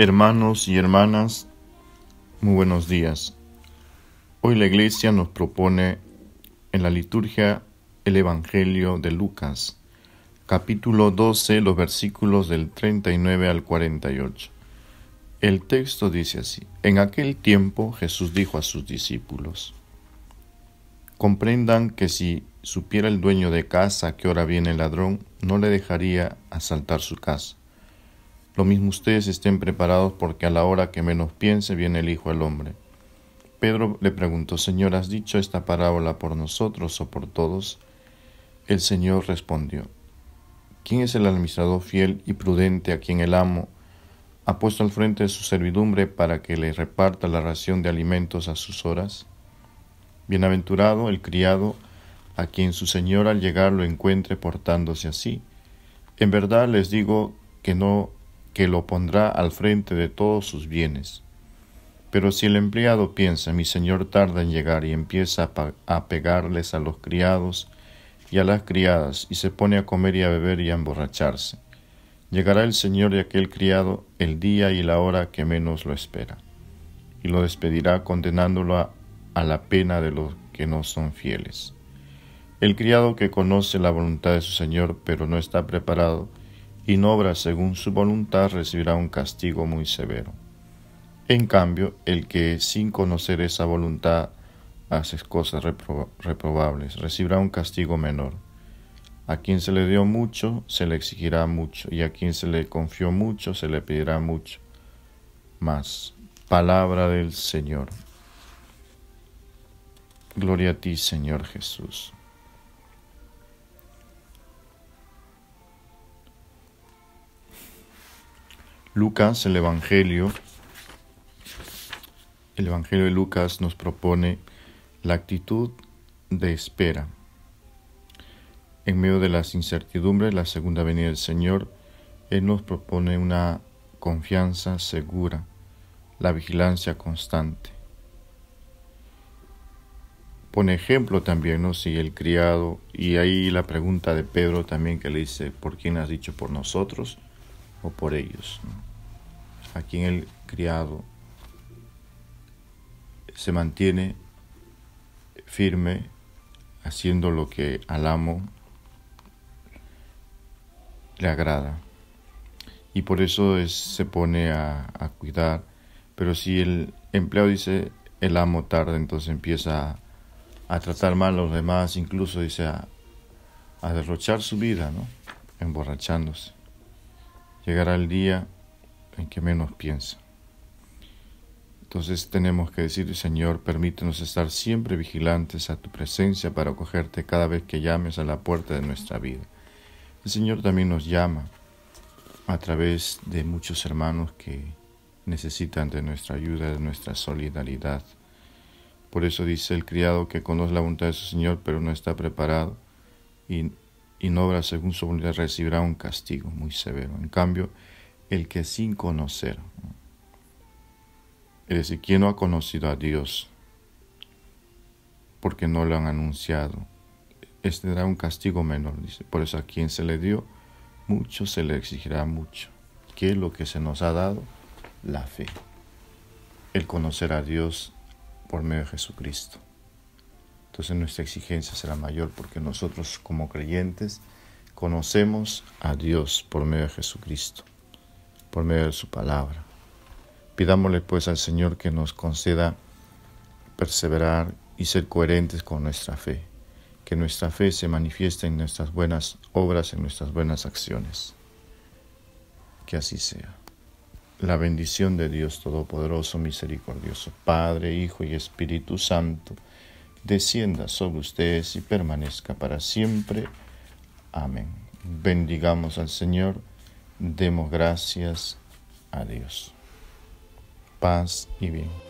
Hermanos y hermanas, muy buenos días. Hoy la Iglesia nos propone en la liturgia el Evangelio de Lucas, capítulo 12, los versículos del 39 al 48. El texto dice así, En aquel tiempo Jesús dijo a sus discípulos, Comprendan que si supiera el dueño de casa que ahora viene el ladrón, no le dejaría asaltar su casa. Lo mismo ustedes estén preparados porque a la hora que menos piense viene el Hijo del Hombre. Pedro le preguntó, Señor, ¿has dicho esta parábola por nosotros o por todos? El Señor respondió, ¿quién es el administrador fiel y prudente a quien el amo ha puesto al frente de su servidumbre para que le reparta la ración de alimentos a sus horas? Bienaventurado el criado a quien su Señor al llegar lo encuentre portándose así. En verdad les digo que no que lo pondrá al frente de todos sus bienes. Pero si el empleado piensa, mi señor tarda en llegar y empieza a, pegarles a los criados y a las criadas y se pone a comer y a beber y a emborracharse, llegará el señor de aquel criado el día y la hora que menos lo espera, y lo despedirá condenándolo a la pena de los que no son fieles. El criado que conoce la voluntad de su señor pero no está preparado, y no obra según su voluntad recibirá un castigo muy severo. En cambio, el que sin conocer esa voluntad hace cosas reprobables recibirá un castigo menor. A quien se le dio mucho, se le exigirá mucho, y a quien se le confió mucho, se le pedirá mucho. Más, palabra del Señor. Gloria a ti, Señor Jesús. Lucas, el Evangelio, el Evangelio de Lucas nos propone la actitud de espera. En medio de las incertidumbres, la segunda venida del Señor, Él nos propone una confianza segura, la vigilancia constante. Pone ejemplo también, ¿no? Si el criado, y ahí la pregunta de Pedro también que le dice, ¿por quién has dicho por nosotros? o por ellos, aquí en el criado se mantiene firme haciendo lo que al amo le agrada. Y por eso se pone a, cuidar. Pero si el empleado dice el amo tarde, entonces empieza a, tratar mal a los demás, incluso dice a, derrochar su vida, Emborrachándose llegará el día en que menos piensa. Entonces tenemos que decir, Señor, permítenos estar siempre vigilantes a tu presencia para acogerte cada vez que llames a la puerta de nuestra vida. El Señor también nos llama a través de muchos hermanos que necesitan de nuestra ayuda, de nuestra solidaridad. Por eso dice el criado que conoce la voluntad de su Señor, pero no está preparado y y no obra según su voluntad recibirá un castigo muy severo. En cambio, el que sin conocer, es decir, quien no ha conocido a Dios porque no lo han anunciado, este dará un castigo menor, dice. Por eso a quien se le dio mucho, se le exigirá mucho. ¿Qué es lo que se nos ha dado? La fe. El conocer a Dios por medio de Jesucristo. Entonces nuestra exigencia será mayor porque nosotros como creyentes conocemos a Dios por medio de Jesucristo, por medio de su palabra. Pidámosle pues al Señor que nos conceda perseverar y ser coherentes con nuestra fe, que nuestra fe se manifieste en nuestras buenas obras, en nuestras buenas acciones. Que así sea. La bendición de Dios Todopoderoso, Misericordioso, Padre, Hijo y Espíritu Santo, descienda sobre ustedes y permanezca para siempre. Amén. Bendigamos al Señor, demos gracias a Dios. Paz y bien.